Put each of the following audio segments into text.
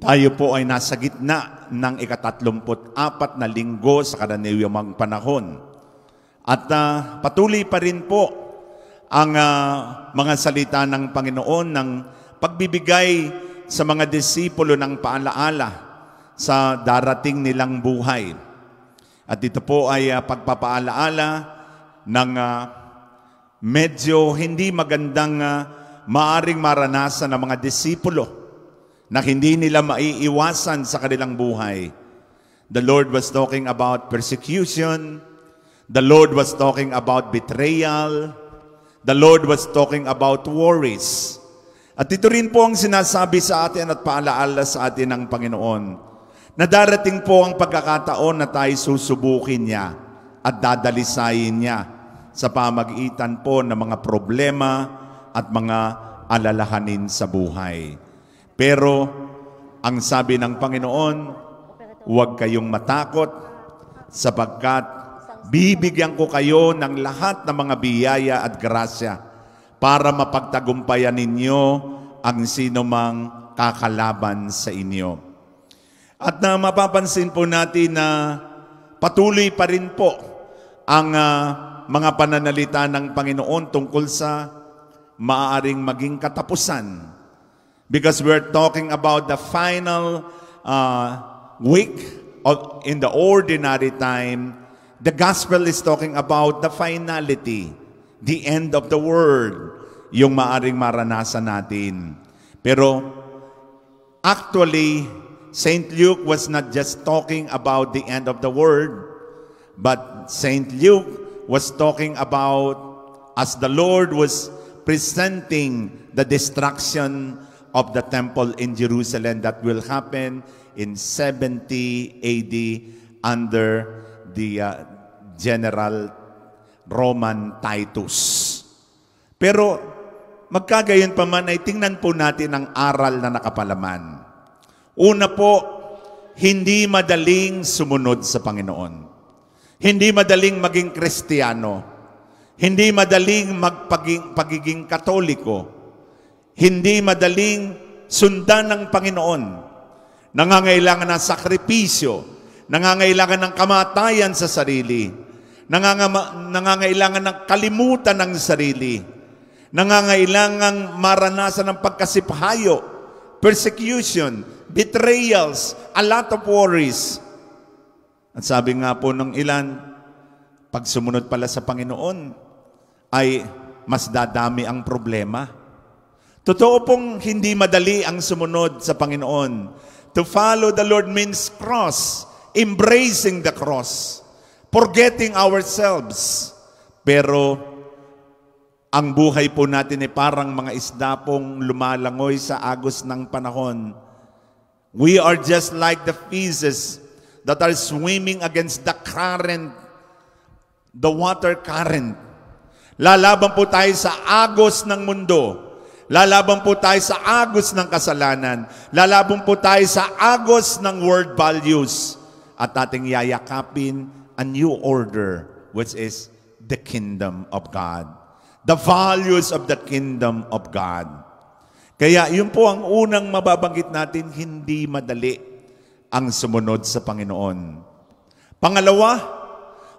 Tayo po ay nasa gitna ng ikatatlumpot apat na linggo sa kananiwang panahon. At uh, patuloy pa rin po ang uh, mga salita ng Panginoon ng pagbibigay sa mga disipulo ng paalaala sa darating nilang buhay. At ito po ay uh, pagpapaalaala ng uh, medyo hindi magandang uh, maaring maranasan ng mga disipulo na hindi nila maiiwasan sa kanilang buhay. The Lord was talking about persecution. The Lord was talking about betrayal. The Lord was talking about worries. At ito rin po ang sinasabi sa atin at paalaala sa atin ng Panginoon na darating po ang pagkakataon na tayo susubukin niya at dadalisayin niya sa pamagitan po ng mga problema at mga alalahanin sa buhay. Pero ang sabi ng Panginoon, huwag kayong matakot sapagkat bibigyan ko kayo ng lahat ng mga biyaya at grasya para mapagtagumpayan ninyo ang sinumang kakalaban sa inyo. At na mapapansin po natin na patuloy pa rin po ang uh, mga pananalita ng Panginoon tungkol sa maaaring maging katapusan Because we're talking about the final uh, week of, in the ordinary time. The gospel is talking about the finality, the end of the world, yung maaring maranasan natin. Pero actually, St. Luke was not just talking about the end of the world, but St. Luke was talking about as the Lord was presenting the destruction of the temple in Jerusalem that will happen in 70 AD under the uh, General Roman Titus. Pero magkagayon pa man ay tingnan po natin ang aral na nakapalaman. Una po, hindi madaling sumunod sa Panginoon. Hindi madaling maging Kristiyano. Hindi madaling magpagiging Katoliko hindi madaling sundan ng Panginoon. Nangangailangan ng sakripisyo, nangangailangan ng kamatayan sa sarili, nanganga, nangangailangan ng kalimutan ng sarili, nangangailangan maranasan ng pagkasiphayo, persecution, betrayals, a lot of worries. At sabi nga po ng ilan, pag sumunod pala sa Panginoon, ay mas dadami ang problema Totoo pong hindi madali ang sumunod sa Panginoon. To follow the Lord means cross, embracing the cross, forgetting ourselves. Pero ang buhay po natin ay parang mga isda pong lumalangoy sa agos ng panahon. We are just like the fishes that are swimming against the current, the water current. Lalaban po tayo sa agos ng mundo Lalaban po tayo sa agos ng kasalanan. Lalaban po tayo sa agos ng world values. At ating yayakapin a new order which is the kingdom of God. The values of the kingdom of God. Kaya yun po ang unang mababanggit natin, hindi madali ang sumunod sa Panginoon. Pangalawa,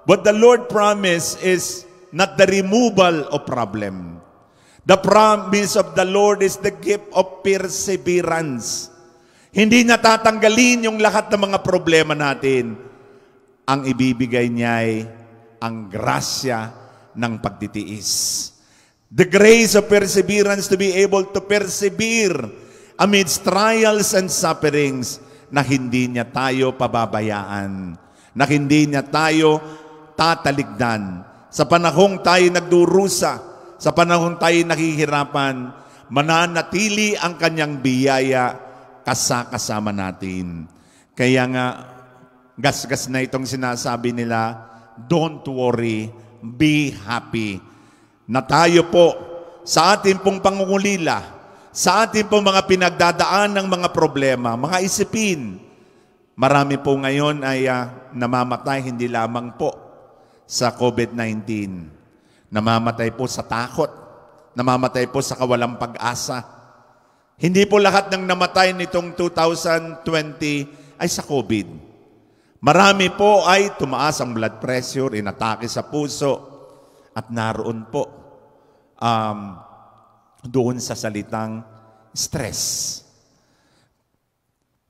what the Lord promised is not the removal of problem The promise of the Lord is the gift of perseverance. Hindi niya tatanggalin yung lahat ng mga problema natin. Ang ibibigay niya ay ang grasya ng pagtitiis. The grace of perseverance to be able to persevere amidst trials and sufferings na hindi niya tayo pababayaan, na hindi niya tayo tatalikdan. Sa panahong tayo nagdurusa, sa panahon tayo nakihirapan, mananatili ang kanyang biyaya kasakasama natin. Kaya nga, gasgas na itong sinasabi nila, don't worry, be happy. Na tayo po, sa ating pong pangungulila, sa ating pong mga pinagdadaan ng mga problema, mga isipin, marami po ngayon ay uh, namamatay hindi lamang po sa COVID-19 Namamatay po sa takot. Namamatay po sa kawalang pag-asa. Hindi po lahat ng namatay nitong 2020 ay sa COVID. Marami po ay tumaas ang blood pressure, inatake sa puso, at naroon po um, doon sa salitang stress.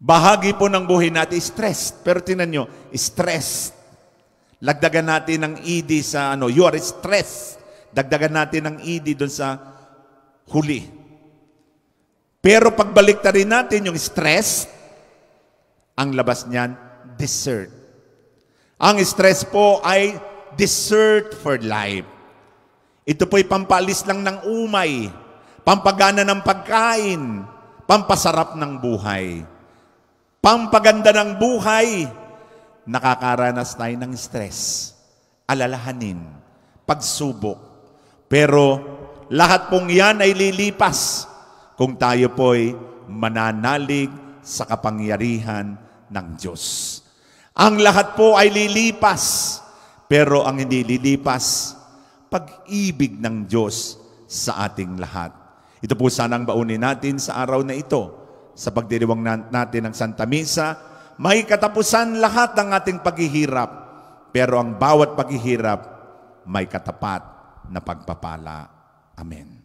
Bahagi po ng buhay natin, stress. Pero tinan nyo, stress Lagdagan natin ng ED sa ano, you are stressed. Dagdagan natin ng ED doon sa huli. Pero pagbalik na rin natin yung stress, ang labas niyan, dessert. Ang stress po ay dessert for life. Ito po'y pampalis lang ng umay, pampagana ng pagkain, pampasarap ng buhay, pampaganda ng buhay, nakakaranas tayo ng stress, alalahanin, pagsubok. Pero lahat pong yan ay lilipas kung tayo po'y mananalig sa kapangyarihan ng Diyos. Ang lahat po ay lilipas, pero ang hindi lilipas, pag-ibig ng Diyos sa ating lahat. Ito po sana ang baunin natin sa araw na ito sa pagdiriwang natin ng Santa Misa may katapusan lahat ng ating paghihirap. Pero ang bawat paghihirap, may katapat na pagpapala. Amen.